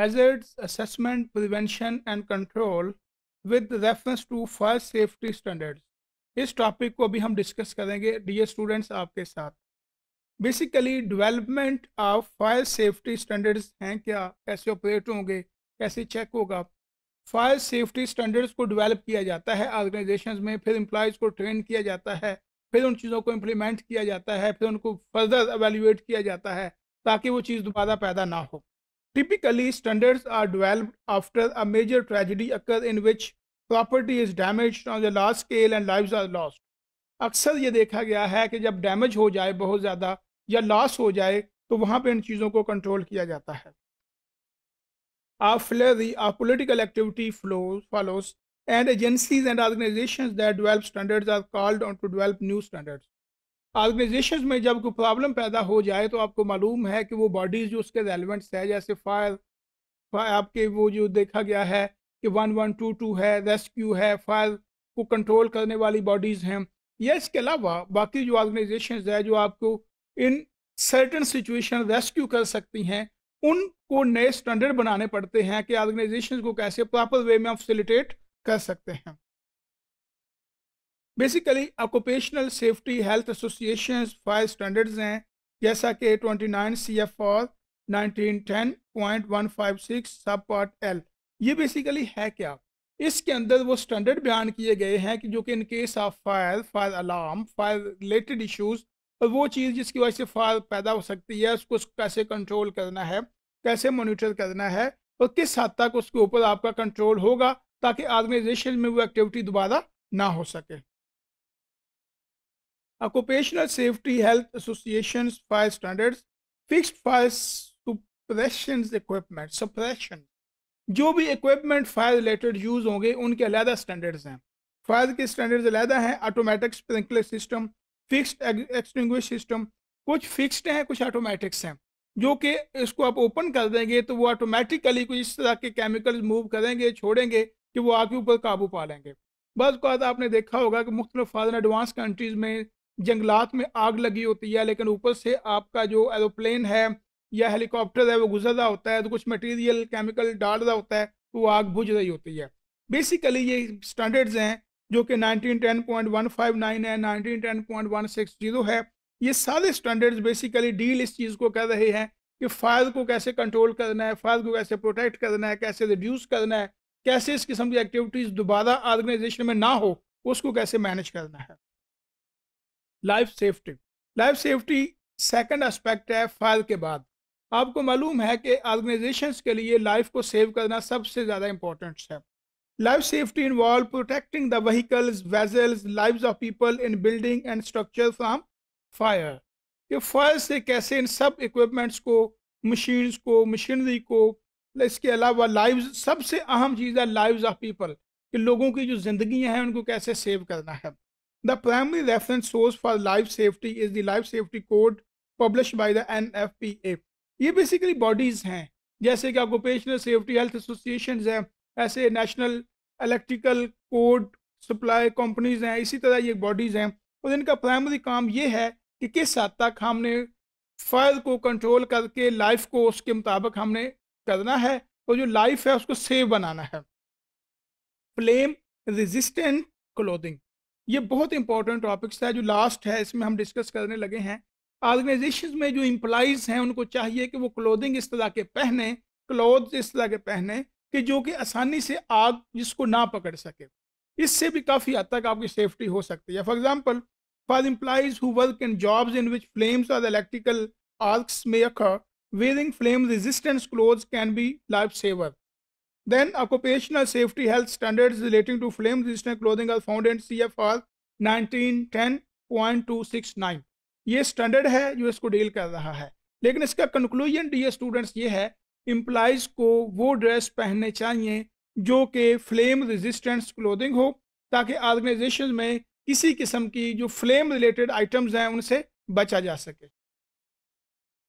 hazards assessment, prevention and control with reference to fire safety standards इस topic को अभी हम डिस्कस करेंगे डियर स्टूडेंट्स आपके साथ basically development of fire safety standards हैं क्या कैसे ऑपरेट होंगे कैसे चेक होगा फायर सेफ्टी स्टैंडर्ड्स को डेवलप किया जाता है ऑर्गेनाइजेशन में फिर एम्प्लॉज़ को ट्रेन किया जाता है फिर उन चीज़ों को इम्प्लीमेंट किया जाता है फिर उनको फर्दर एवेल्यूएट किया जाता है ताकि वो चीज़ दोबारा पैदा ना हो Typically, standards are developed after a major tragedy occurs in which property is damaged on the large scale and lives are lost aksar ye dekha gaya hai ki jab damage ho jaye bahut zyada ya loss ho jaye to wahan pe in cheezon ko control kiya jata hai a flurry of political activity flows follows and agencies and organizations that develop standards are called on to develop new standards organisation में जब कोई problem पैदा हो जाए तो आपको मालूम है कि वो बॉडीज़ जो उसके रेलिवेंट्स है जैसे फायर आपके वो जो देखा गया है कि वन वन टू टू है रेस्क्यू है फायर को कंट्रोल करने वाली बॉडीज़ हैं या इसके अलावा बाकी जो ऑर्गेनाइजेशन है जो आपको इन सर्टन सिचुएशन रेस्क्यू कर सकती हैं उनको नए स्टैंडर्ड बनाने पड़ते हैं कि ऑर्गेनाइजेशन को कैसे प्रॉपर वे में फैसिलिटेट कर सकते हैं basically occupational safety health association five standards हैं जैसा कि 29 five six sub part L ये बेसिकली है क्या इसके अंदर वो स्टैंडर्ड बयान किए गए हैं कि जो कि in case of fire fire alarm fire related issues और वो चीज़ जिसकी वजह से फायर पैदा हो सकती है उसको कैसे कंट्रोल करना है कैसे मोनिटर करना है और किस हद तक उसके ऊपर आपका कंट्रोल होगा ताकि ऑर्गेनाइजेशन में वो एक्टिविटी दोबारा ना हो सके occupational safety health association fire standards fixed fire suppression equipment suppression जो भी इक्विपमेंट फायर रिलेटेड यूज होंगे उनके अलहदा स्टैंडर्ड्स हैं फायर के स्टैंडर्ड्स अलहदा हैं automatic sprinkler system fixed extinguishing system कुछ फिक्सड हैं कुछ ऑटोमेटिक्स हैं जो कि इसको आप ओपन कर देंगे तो वो ऑटोमेटिकली कुछ इस तरह के केमिकल्स मूव करेंगे छोड़ेंगे कि वो आग ऊपर काबू पा लेंगे बस को आपने देखा होगा कि मुख्तलि फायर एडवांस कंट्रीज़ में जंगलात में आग लगी होती है लेकिन ऊपर से आपका जो एरोप्लेन है या हेलीकॉप्टर है वो गुजर रहा होता है तो कुछ मटेरियल केमिकल डाल रहा होता है तो वो आग बुझ रही होती है बेसिकली ये स्टैंडर्ड्स हैं जो कि 1910.159 है 1910.160 है ये सारे स्टैंडर्ड्स बेसिकली डील इस चीज़ को कर रहे हैं कि फायर को कैसे कंट्रोल करना है फायर को कैसे प्रोटेक्ट करना है कैसे रिड्यूस करना है कैसे इस किस्म की एक्टिविटीज़ दोबारा ऑर्गेनाइजेशन में ना हो उसको कैसे मैनेज करना है life safety life safety second aspect है फायर के बाद आपको मालूम है कि ऑर्गेनाइजेशंस के लिए लाइफ को सेव करना सबसे ज़्यादा इम्पोर्टेंट है life safety involve protecting the vehicles vessels life of people in building and structure from fire कि फायर से कैसे इन सब इक्विपमेंट्स को मशीन्स को मशीनरी को इसके अलावा लाइव्स सबसे अहम चीज़ है लाइव्स ऑफ पीपल कि लोगों की जो ज़िंदगी हैं उनको कैसे सेव करना है The primary reference source for life safety is the life safety code published by the NFPA. ये बेसिकली बॉडीज़ हैं जैसे कि occupational safety safety health association हैं ऐसे national electrical code supply companies हैं इसी तरह ये बॉडीज़ हैं और इनका प्राइमरी काम ये है कि किस हद तक हमने फायर को कंट्रोल करके लाइफ को उसके मुताबिक हमने करना है और जो लाइफ है उसको सेफ बनाना है फ्लेम रेजिस्टेंट क्लोथिंग ये बहुत इंपॉर्टेंट टॉपिक्स था जो लास्ट है इसमें हम डिस्कस करने लगे हैं ऑर्गेनाइजेशन में जो इम्प्लाइज हैं उनको चाहिए कि वो क्लोदिंग इस तरह के पहने क्लोथ इस तरह के पहने कि जो कि आसानी से आग जिसको ना पकड़ सके इससे भी काफ़ी हद तक आपकी सेफ्टी हो सकती है for example for employees who work in jobs in which flames और इलेक्ट्रिकल आर्क्स में occur wearing flame resistance cloth can be life saver Then occupational safety health standards relating to flame resistant clothing are found in CFR 1910.269 ये standard है जो इसको deal कर रहा है लेकिन इसका कंक्लूजन डी स्टूडेंट्स ये है इम्प्लाइज को वो ड्रेस पहनने चाहिए जो कि फ्लेम रेजिस्टेंस क्लोथिंग हो ताकि ऑर्गेनाइजेशन में किसी किस्म की जो फ्लेम रिलेटेड आइटम्स हैं उनसे बचा जा सके